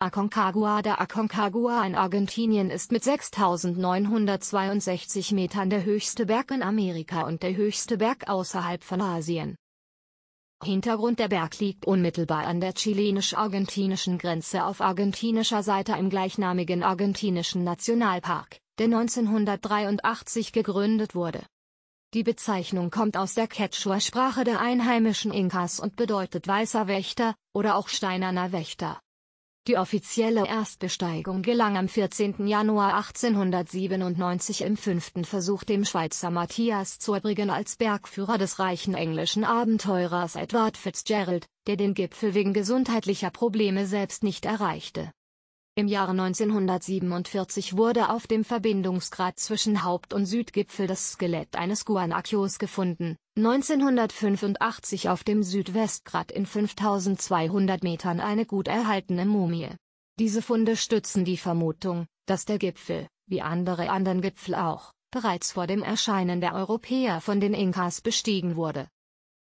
Aconcagua Der Aconcagua in Argentinien ist mit 6.962 Metern der höchste Berg in Amerika und der höchste Berg außerhalb von Asien. Hintergrund Der Berg liegt unmittelbar an der chilenisch-argentinischen Grenze auf argentinischer Seite im gleichnamigen argentinischen Nationalpark, der 1983 gegründet wurde. Die Bezeichnung kommt aus der Quechua-Sprache der einheimischen Inkas und bedeutet weißer Wächter oder auch steinerner Wächter. Die offizielle Erstbesteigung gelang am 14. Januar 1897 im fünften Versuch dem Schweizer Matthias Zurbriggen als Bergführer des reichen englischen Abenteurers Edward Fitzgerald, der den Gipfel wegen gesundheitlicher Probleme selbst nicht erreichte. Im Jahre 1947 wurde auf dem Verbindungsgrad zwischen Haupt- und Südgipfel das Skelett eines Guanacios gefunden, 1985 auf dem Südwestgrat in 5200 Metern eine gut erhaltene Mumie. Diese Funde stützen die Vermutung, dass der Gipfel, wie andere anderen Gipfel auch, bereits vor dem Erscheinen der Europäer von den Inkas bestiegen wurde.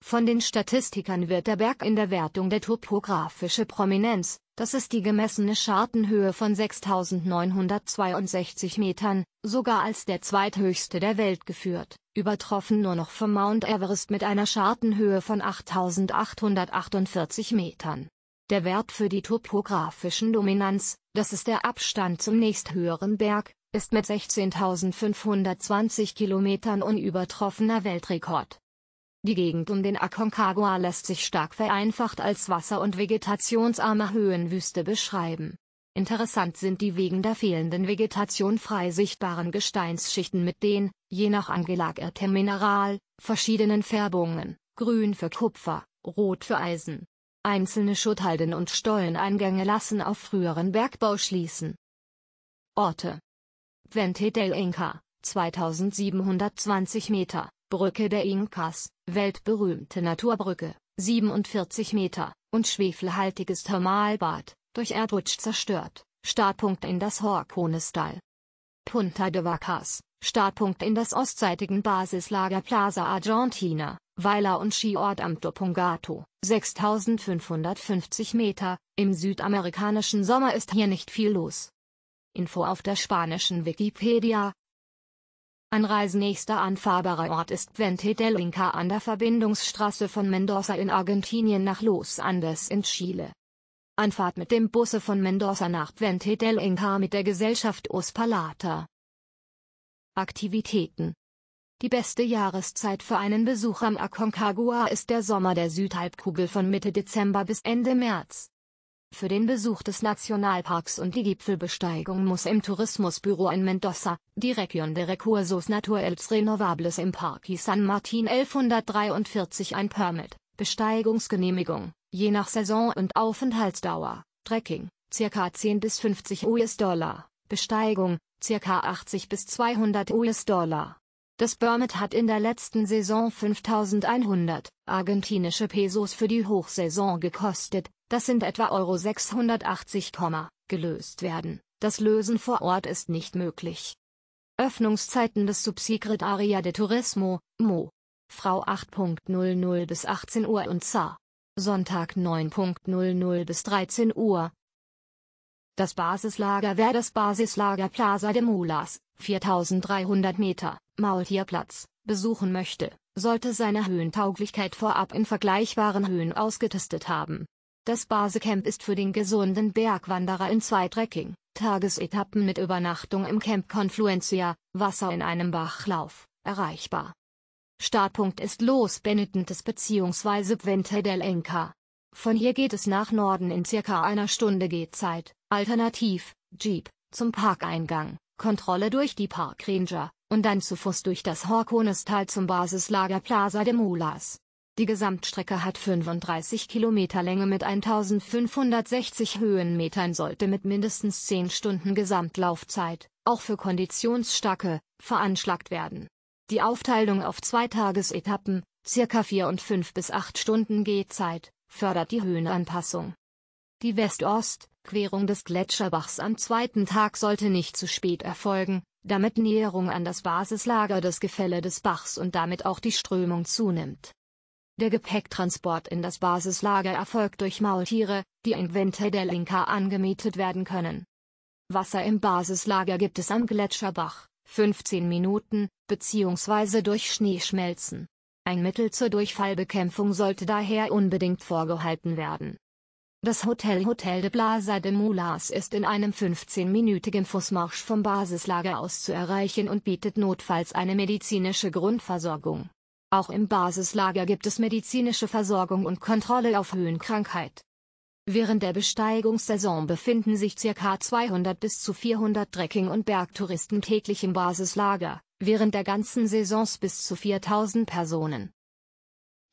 Von den Statistikern wird der Berg in der Wertung der topografische Prominenz, das ist die gemessene Schartenhöhe von 6962 Metern, sogar als der zweithöchste der Welt geführt, übertroffen nur noch vom Mount Everest mit einer Schartenhöhe von 8848 Metern. Der Wert für die topografischen Dominanz, das ist der Abstand zum nächsthöheren Berg, ist mit 16.520 Kilometern unübertroffener Weltrekord. Die Gegend um den Aconcagua lässt sich stark vereinfacht als wasser- und vegetationsarme Höhenwüste beschreiben. Interessant sind die wegen der fehlenden Vegetation frei sichtbaren Gesteinsschichten mit den, je nach angelagertem Mineral, verschiedenen Färbungen, grün für Kupfer, rot für Eisen. Einzelne Schutthalden und Stolleneingänge lassen auf früheren Bergbau schließen. Orte Vente del Inca, 2720 Meter Brücke der Inkas, weltberühmte Naturbrücke, 47 Meter, und schwefelhaltiges Thermalbad, durch Erdrutsch zerstört, Startpunkt in das Horkonestal. Punta de Vacas, Startpunkt in das ostseitigen Basislager Plaza Argentina, Weiler und Skiort am Topungato, 6550 Meter, im südamerikanischen Sommer ist hier nicht viel los. Info auf der spanischen Wikipedia, Anreise Nächster anfahrbarer Ort ist Puente del Inca an der Verbindungsstraße von Mendoza in Argentinien nach Los Andes in Chile. Anfahrt mit dem Busse von Mendoza nach Puente del Inca mit der Gesellschaft Ospalata. Aktivitäten die beste Jahreszeit für einen Besuch am Aconcagua ist der Sommer der Südhalbkugel von Mitte Dezember bis Ende März. Für den Besuch des Nationalparks und die Gipfelbesteigung muss im Tourismusbüro in Mendoza, die Region de Recursos Naturales Renovables im Parque San Martin 1143 ein Permit, Besteigungsgenehmigung, je nach Saison und Aufenthaltsdauer, Trekking, ca. 10 bis 50 US-Dollar, Besteigung, ca. 80 bis 200 US-Dollar. Das Permit hat in der letzten Saison 5100 argentinische Pesos für die Hochsaison gekostet, das sind etwa Euro 680, gelöst werden, das Lösen vor Ort ist nicht möglich. Öffnungszeiten des Subsecretaria de Turismo, MO. Frau 8.00 bis 18 Uhr und Sa. Sonntag 9.00 bis 13 Uhr. Das Basislager wäre das Basislager Plaza de Mulas, 4300 Meter, Maultierplatz, besuchen möchte, sollte seine Höhentauglichkeit vorab in vergleichbaren Höhen ausgetestet haben. Das Basecamp ist für den gesunden Bergwanderer in zwei Trekking, Tagesetappen mit Übernachtung im Camp Confluencia, Wasser in einem Bachlauf, erreichbar. Startpunkt ist Los Benitentes bzw. Puente del Enca. Von hier geht es nach Norden in circa einer Stunde Gehzeit, alternativ, Jeep, zum Parkeingang, Kontrolle durch die Parkranger, und dann zu Fuß durch das Horkonestal zum Basislager Plaza de Mulas. Die Gesamtstrecke hat 35 Kilometer Länge mit 1560 Höhenmetern sollte mit mindestens 10 Stunden Gesamtlaufzeit, auch für konditionsstarke, veranschlagt werden. Die Aufteilung auf zwei Tagesetappen, circa 4 und 5 bis 8 Stunden Gehzeit, fördert die Höhenanpassung. Die West-Ost-Querung des Gletscherbachs am zweiten Tag sollte nicht zu spät erfolgen, damit Näherung an das Basislager des Gefälle des Bachs und damit auch die Strömung zunimmt. Der Gepäcktransport in das Basislager erfolgt durch Maultiere, die in Vente del Linka angemietet werden können. Wasser im Basislager gibt es am Gletscherbach, 15 Minuten, bzw. durch Schneeschmelzen. Ein Mittel zur Durchfallbekämpfung sollte daher unbedingt vorgehalten werden. Das Hotel Hotel de Plaza de Mulas ist in einem 15-minütigen Fußmarsch vom Basislager aus zu erreichen und bietet notfalls eine medizinische Grundversorgung. Auch im Basislager gibt es medizinische Versorgung und Kontrolle auf Höhenkrankheit. Während der Besteigungssaison befinden sich ca. 200 bis zu 400 Trekking- und Bergtouristen täglich im Basislager, während der ganzen Saisons bis zu 4000 Personen.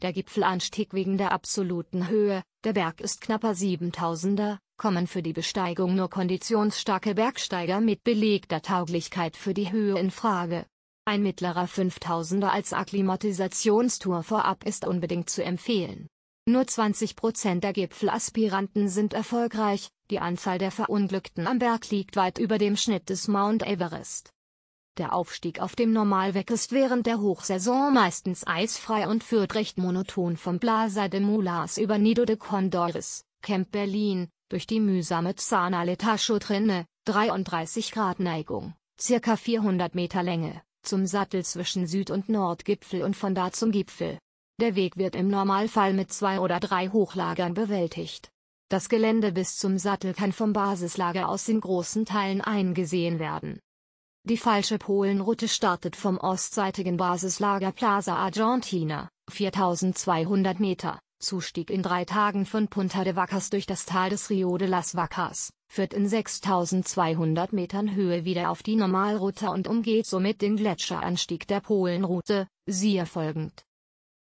Der Gipfelanstieg wegen der absoluten Höhe, der Berg ist knapper 7000er, kommen für die Besteigung nur konditionsstarke Bergsteiger mit belegter Tauglichkeit für die Höhe in Frage. Ein mittlerer 5000er als Akklimatisationstour vorab ist unbedingt zu empfehlen. Nur 20 Prozent der Gipfelaspiranten sind erfolgreich, die Anzahl der Verunglückten am Berg liegt weit über dem Schnitt des Mount Everest. Der Aufstieg auf dem Normalweg ist während der Hochsaison meistens eisfrei und führt recht monoton vom Plaza de Mulas über Nido de Condores, Camp Berlin, durch die mühsame Zana Zanale Taschotrinne, 33 Grad Neigung, circa 400 Meter Länge, zum Sattel zwischen Süd- und Nordgipfel und von da zum Gipfel. Der Weg wird im Normalfall mit zwei oder drei Hochlagern bewältigt. Das Gelände bis zum Sattel kann vom Basislager aus in großen Teilen eingesehen werden. Die falsche Polenroute startet vom ostseitigen Basislager Plaza Argentina, 4200 Meter, Zustieg in drei Tagen von Punta de Vacas durch das Tal des Rio de las Vacas, führt in 6200 Metern Höhe wieder auf die Normalroute und umgeht somit den Gletscheranstieg der Polenroute, siehe folgend.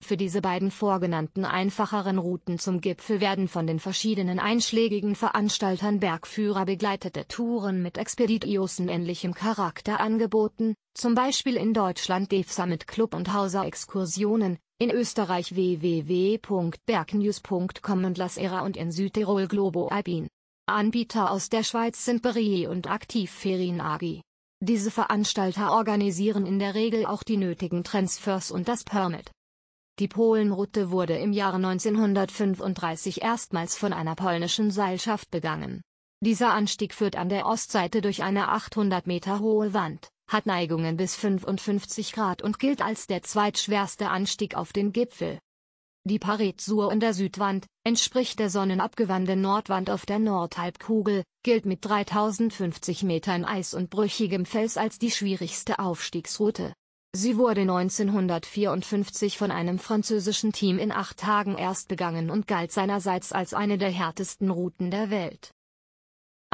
Für diese beiden vorgenannten einfacheren Routen zum Gipfel werden von den verschiedenen einschlägigen Veranstaltern Bergführer begleitete Touren mit Expeditiosen ähnlichem Charakter angeboten, zum Beispiel in Deutschland DEFSA mit Club und Hauser Exkursionen, in Österreich www.bergnews.com und Lasera und in Südtirol Globo Alpin. Anbieter aus der Schweiz sind Berie und Aktivferien AGI. Diese Veranstalter organisieren in der Regel auch die nötigen Transfers und das Permit. Die Polenroute wurde im Jahre 1935 erstmals von einer polnischen Seilschaft begangen. Dieser Anstieg führt an der Ostseite durch eine 800 Meter hohe Wand hat Neigungen bis 55 Grad und gilt als der zweitschwerste Anstieg auf den Gipfel. Die Paretsur in der Südwand, entspricht der sonnenabgewandten Nordwand auf der Nordhalbkugel, gilt mit 3050 Metern Eis und brüchigem Fels als die schwierigste Aufstiegsroute. Sie wurde 1954 von einem französischen Team in acht Tagen erst begangen und galt seinerseits als eine der härtesten Routen der Welt.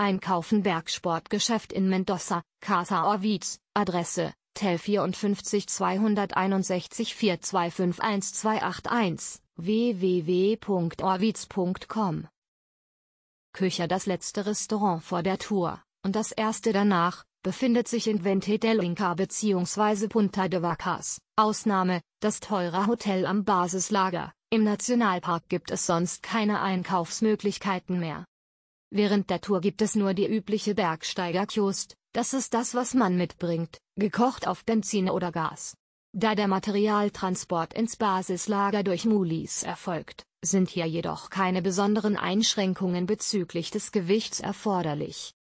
Einkaufen Bergsportgeschäft in Mendoza, Casa Orviz, Adresse, Tel 54 261 4251 www.orviz.com Küche Das letzte Restaurant vor der Tour, und das erste danach, befindet sich in Vente del Inca bzw. Punta de Vacas. Ausnahme, das teure Hotel am Basislager. Im Nationalpark gibt es sonst keine Einkaufsmöglichkeiten mehr. Während der Tour gibt es nur die übliche Bergsteigerkost, das ist das was man mitbringt, gekocht auf Benzin oder Gas. Da der Materialtransport ins Basislager durch Mulis erfolgt, sind hier jedoch keine besonderen Einschränkungen bezüglich des Gewichts erforderlich.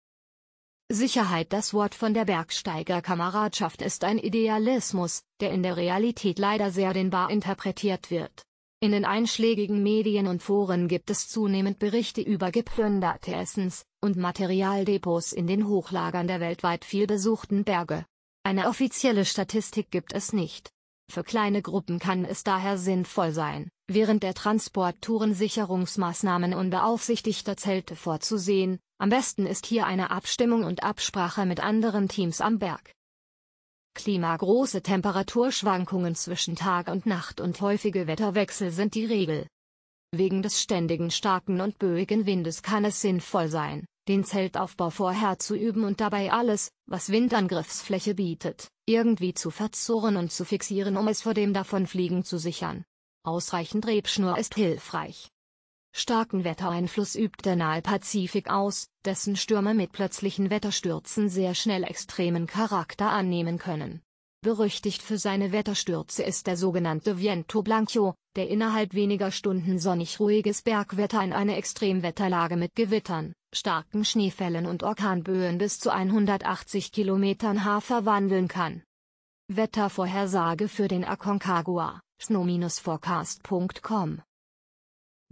Sicherheit Das Wort von der Bergsteigerkameradschaft ist ein Idealismus, der in der Realität leider sehr dehnbar interpretiert wird. In den einschlägigen Medien und Foren gibt es zunehmend Berichte über geplünderte Essens- und Materialdepots in den Hochlagern der weltweit vielbesuchten Berge. Eine offizielle Statistik gibt es nicht. Für kleine Gruppen kann es daher sinnvoll sein, während der Transporttouren Sicherungsmaßnahmen unbeaufsichtigter Zelte vorzusehen, am besten ist hier eine Abstimmung und Absprache mit anderen Teams am Berg. Klima Große Temperaturschwankungen zwischen Tag und Nacht und häufige Wetterwechsel sind die Regel. Wegen des ständigen starken und böigen Windes kann es sinnvoll sein, den Zeltaufbau vorher zu üben und dabei alles, was Windangriffsfläche bietet, irgendwie zu verzurren und zu fixieren, um es vor dem Davonfliegen zu sichern. Ausreichend Rebschnur ist hilfreich. Starken Wettereinfluss übt der nahe Pazifik aus, dessen Stürme mit plötzlichen Wetterstürzen sehr schnell extremen Charakter annehmen können. Berüchtigt für seine Wetterstürze ist der sogenannte Viento Blanco, der innerhalb weniger Stunden sonnig ruhiges Bergwetter in eine Extremwetterlage mit Gewittern, starken Schneefällen und Orkanböen bis zu 180 Kilometern H verwandeln kann. Wettervorhersage für den Aconcagua, snow-forecast.com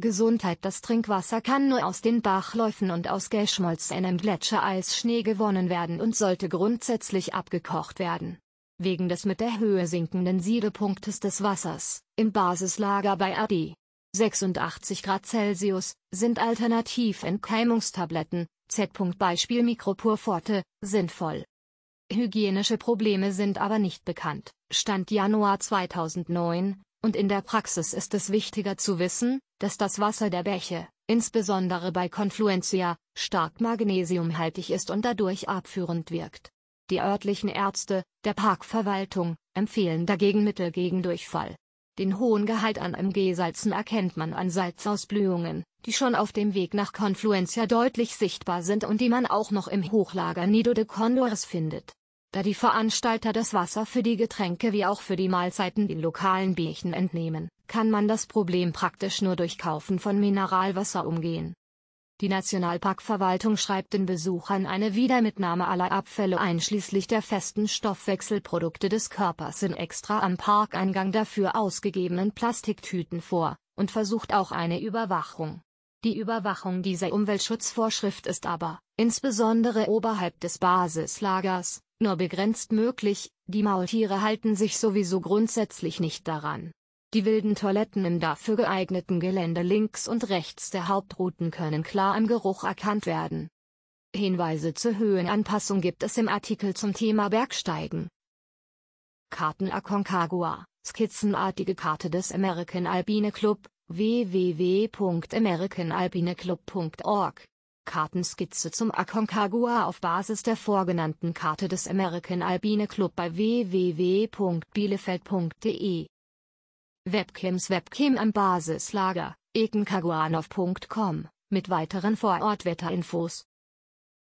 Gesundheit Das Trinkwasser kann nur aus den Bachläufen und aus geschmolzenem Gletschereisschnee gewonnen werden und sollte grundsätzlich abgekocht werden. Wegen des mit der Höhe sinkenden Siedepunktes des Wassers, im Basislager bei AD 86 Grad Celsius, sind alternativ Entkeimungstabletten, Z. Beispiel Mikropurforte, sinnvoll. Hygienische Probleme sind aber nicht bekannt. Stand Januar 2009, und in der Praxis ist es wichtiger zu wissen, dass das Wasser der Bäche, insbesondere bei Confluentia, stark magnesiumhaltig ist und dadurch abführend wirkt. Die örtlichen Ärzte, der Parkverwaltung, empfehlen dagegen Mittel gegen Durchfall. Den hohen Gehalt an MG-Salzen erkennt man an Salzausblühungen, die schon auf dem Weg nach Confluentia deutlich sichtbar sind und die man auch noch im Hochlager Nido de Condors findet da die Veranstalter das Wasser für die Getränke wie auch für die Mahlzeiten den lokalen Bierchen entnehmen, kann man das Problem praktisch nur durch Kaufen von Mineralwasser umgehen. Die Nationalparkverwaltung schreibt den Besuchern eine Wiedermitnahme aller Abfälle einschließlich der festen Stoffwechselprodukte des Körpers in extra am Parkeingang dafür ausgegebenen Plastiktüten vor und versucht auch eine Überwachung. Die Überwachung dieser Umweltschutzvorschrift ist aber, insbesondere oberhalb des Basislagers, nur begrenzt möglich, die Maultiere halten sich sowieso grundsätzlich nicht daran. Die wilden Toiletten im dafür geeigneten Gelände links und rechts der Hauptrouten können klar im Geruch erkannt werden. Hinweise zur Höhenanpassung gibt es im Artikel zum Thema Bergsteigen. Karten Aconcagua, skizzenartige Karte des American Albine Club, www.americanalbineclub.org Kartenskizze zum Aconcagua auf Basis der vorgenannten Karte des American Albine Club bei www.bielefeld.de. Webcams Webcam am Basislager, ekenkaguanov.com, mit weiteren Vorortwetterinfos.